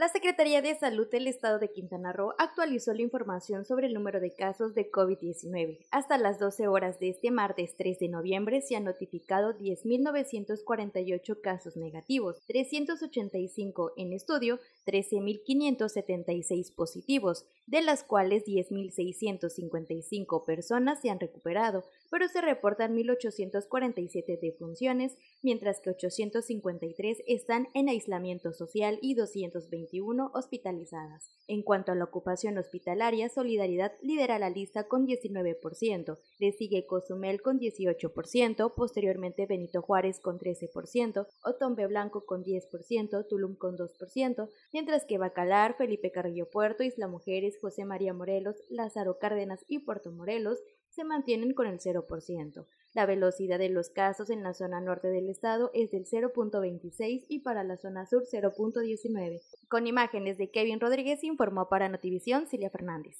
La Secretaría de Salud del Estado de Quintana Roo actualizó la información sobre el número de casos de COVID-19. Hasta las 12 horas de este martes 3 de noviembre se han notificado 10.948 casos negativos, 385 en estudio, 13.576 positivos, de las cuales 10.655 personas se han recuperado, pero se reportan 1.847 defunciones, mientras que 853 están en aislamiento social y 220 hospitalizadas. En cuanto a la ocupación hospitalaria, Solidaridad lidera la lista con 19%, le sigue Cozumel con 18%, posteriormente Benito Juárez con 13%, Otombe Blanco con 10%, Tulum con 2%, mientras que Bacalar, Felipe Carrillo Puerto, Isla Mujeres, José María Morelos, Lázaro Cárdenas y Puerto Morelos se mantienen con el 0%. La velocidad de los casos en la zona norte del estado es del 0.26 y para la zona sur 0.19. Con imágenes de Kevin Rodríguez informó para Notivisión Silvia Fernández.